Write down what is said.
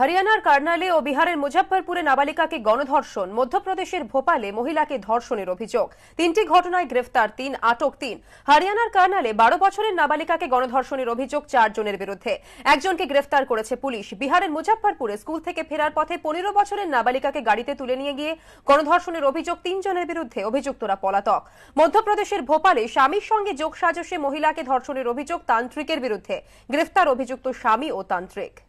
হরিয়ানার কার্নালে ও বিহারের মুজফ্ফরপুরে নাবালিকাকে গণধর্ষণ মধ্যপ্রদেশের ভোপালে মহিলাকে ধর্ষণের অভিযোগ তিনটি ঘটনায় গ্রেফতার তিন আটক তিন হরিয়ানার কার্নালে বারো বছরের নাবালিকাকে গণধর্ষণের অভিযোগ চারজনের বিরুদ্ধে একজনকে গ্রেফতার করেছে পুলিশ বিহারের মুজফ্ফরপুরে স্কুল থেকে ফেরার পথে পনেরো বছরের নাবালিকাকে গাড়িতে তুলে নিয়ে গিয়ে গণধর্ষণের অভিযোগ তিনজনের বিরুদ্ধে অভিযুক্তরা পলাতক মধ্যপ্রদেশের ভোপালে স্বামীর সঙ্গে সাজসে মহিলাকে ধর্ষণের অভিযোগ তান্ত্রিকের বিরুদ্ধে গ্রেফতার অভিযুক্ত স্বামী ও তান্ত্রিক